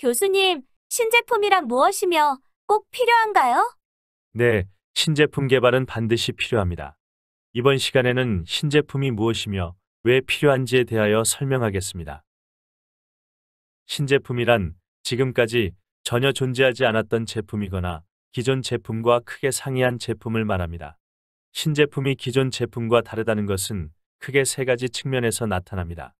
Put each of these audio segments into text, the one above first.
교수님, 신제품이란 무엇이며 꼭 필요한가요? 네, 신제품 개발은 반드시 필요합니다. 이번 시간에는 신제품이 무엇이며 왜 필요한지에 대하여 설명하겠습니다. 신제품이란 지금까지 전혀 존재하지 않았던 제품이거나 기존 제품과 크게 상이한 제품을 말합니다. 신제품이 기존 제품과 다르다는 것은 크게 세 가지 측면에서 나타납니다.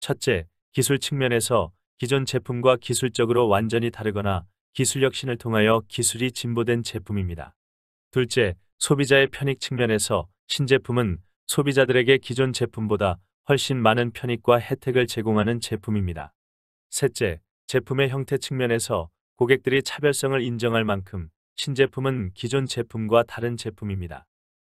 첫째, 기술 측면에서 기존 제품과 기술적으로 완전히 다르거나 기술 혁신을 통하여 기술이 진보된 제품입니다. 둘째, 소비자의 편익 측면에서 신제품은 소비자들에게 기존 제품보다 훨씬 많은 편익과 혜택을 제공하는 제품입니다. 셋째, 제품의 형태 측면에서 고객들이 차별성을 인정할 만큼 신제품은 기존 제품과 다른 제품입니다.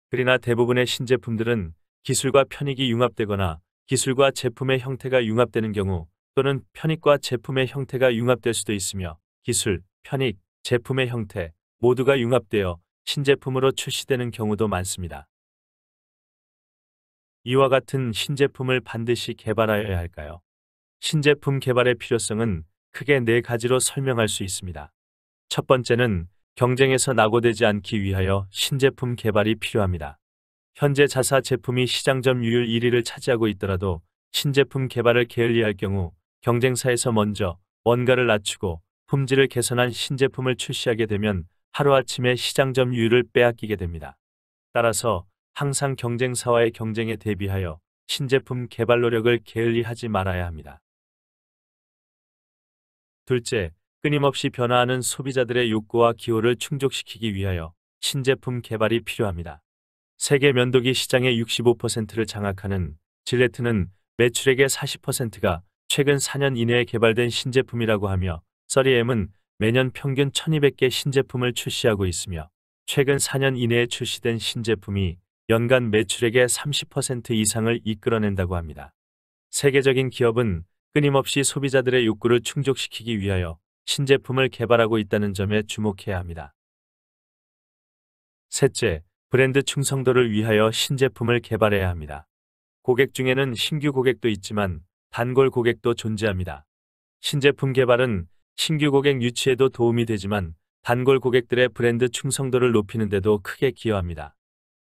그러나 대부분의 신제품들은 기술과 편익이 융합되거나 기술과 제품의 형태가 융합되는 경우 또는 편익과 제품의 형태가 융합될 수도 있으며 기술, 편익, 제품의 형태 모두가 융합되어 신제품으로 출시되는 경우도 많습니다. 이와 같은 신제품을 반드시 개발하여야 할까요? 신제품 개발의 필요성은 크게 네 가지로 설명할 수 있습니다. 첫 번째는 경쟁에서 낙오되지 않기 위하여 신제품 개발이 필요합니다. 현재 자사 제품이 시장 점유율 1위를 차지하고 있더라도 신제품 개발을 게을리할 경우 경쟁사에서 먼저 원가를 낮추고 품질을 개선한 신제품을 출시하게 되면 하루아침에 시장 점유율을 빼앗기게 됩니다. 따라서 항상 경쟁사와의 경쟁에 대비하여 신제품 개발 노력을 게을리하지 말아야 합니다. 둘째, 끊임없이 변화하는 소비자들의 욕구와 기호를 충족시키기 위하여 신제품 개발이 필요합니다. 세계 면도기 시장의 65%를 장악하는 질레트는 매출액의 40%가 최근 4년 이내에 개발된 신제품이라고 하며 써리엠은 매년 평균 1200개 신제품을 출시하고 있으며 최근 4년 이내에 출시된 신제품이 연간 매출액의 30% 이상을 이끌어낸다고 합니다. 세계적인 기업은 끊임없이 소비자들의 욕구를 충족시키기 위하여 신제품을 개발하고 있다는 점에 주목해야 합니다. 셋째, 브랜드 충성도를 위하여 신제품을 개발해야 합니다. 고객 중에는 신규 고객도 있지만 단골 고객도 존재합니다. 신제품 개발은 신규 고객 유치에도 도움이 되지만 단골 고객들의 브랜드 충성도를 높이는 데도 크게 기여합니다.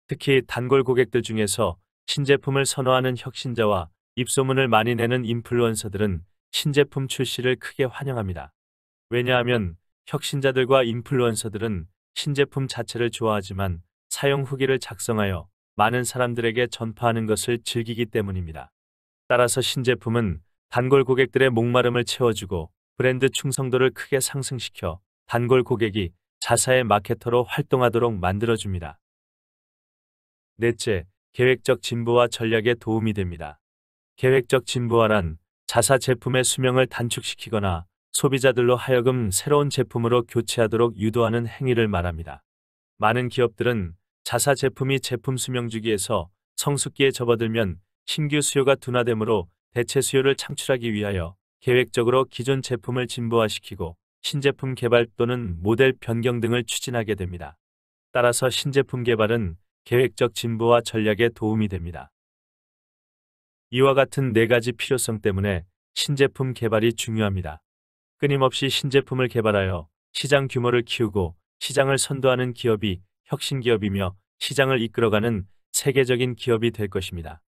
특히 단골 고객들 중에서 신제품을 선호하는 혁신자와 입소문을 많이 내는 인플루언서들은 신제품 출시를 크게 환영합니다. 왜냐하면 혁신자들과 인플루언서들은 신제품 자체를 좋아하지만 사용 후기를 작성하여 많은 사람들에게 전파하는 것을 즐기기 때문입니다. 따라서 신제품은 단골 고객들의 목마름을 채워주고 브랜드 충성도를 크게 상승시켜 단골 고객이 자사의 마케터로 활동하도록 만들어줍니다. 넷째, 계획적 진보화 전략에 도움이 됩니다. 계획적 진보화란 자사 제품의 수명을 단축시키거나 소비자들로 하여금 새로운 제품으로 교체하도록 유도하는 행위를 말합니다. 많은 기업들은 자사 제품이 제품 수명 주기에서 성숙기에 접어들면 신규 수요가 둔화되므로 대체 수요를 창출하기 위하여 계획적으로 기존 제품을 진보화시키고 신제품 개발 또는 모델 변경 등을 추진하게 됩니다. 따라서 신제품 개발은 계획적 진보와 전략에 도움이 됩니다. 이와 같은 네 가지 필요성 때문에 신제품 개발이 중요합니다. 끊임없이 신제품을 개발하여 시장 규모를 키우고 시장을 선도하는 기업이 혁신 기업이며 시장을 이끌어가는 세계적인 기업이 될 것입니다.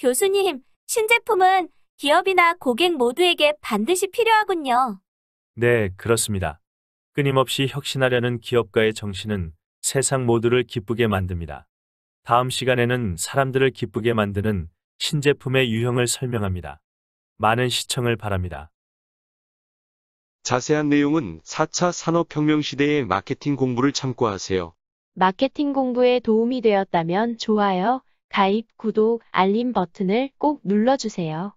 교수님, 신제품은 기업이나 고객 모두에게 반드시 필요하군요. 네, 그렇습니다. 끊임없이 혁신하려는 기업가의 정신은 세상 모두를 기쁘게 만듭니다. 다음 시간에는 사람들을 기쁘게 만드는 신제품의 유형을 설명합니다. 많은 시청을 바랍니다. 자세한 내용은 4차 산업혁명 시대의 마케팅 공부를 참고하세요. 마케팅 공부에 도움이 되었다면 좋아요, 가입, 구독, 알림 버튼을 꼭 눌러주세요.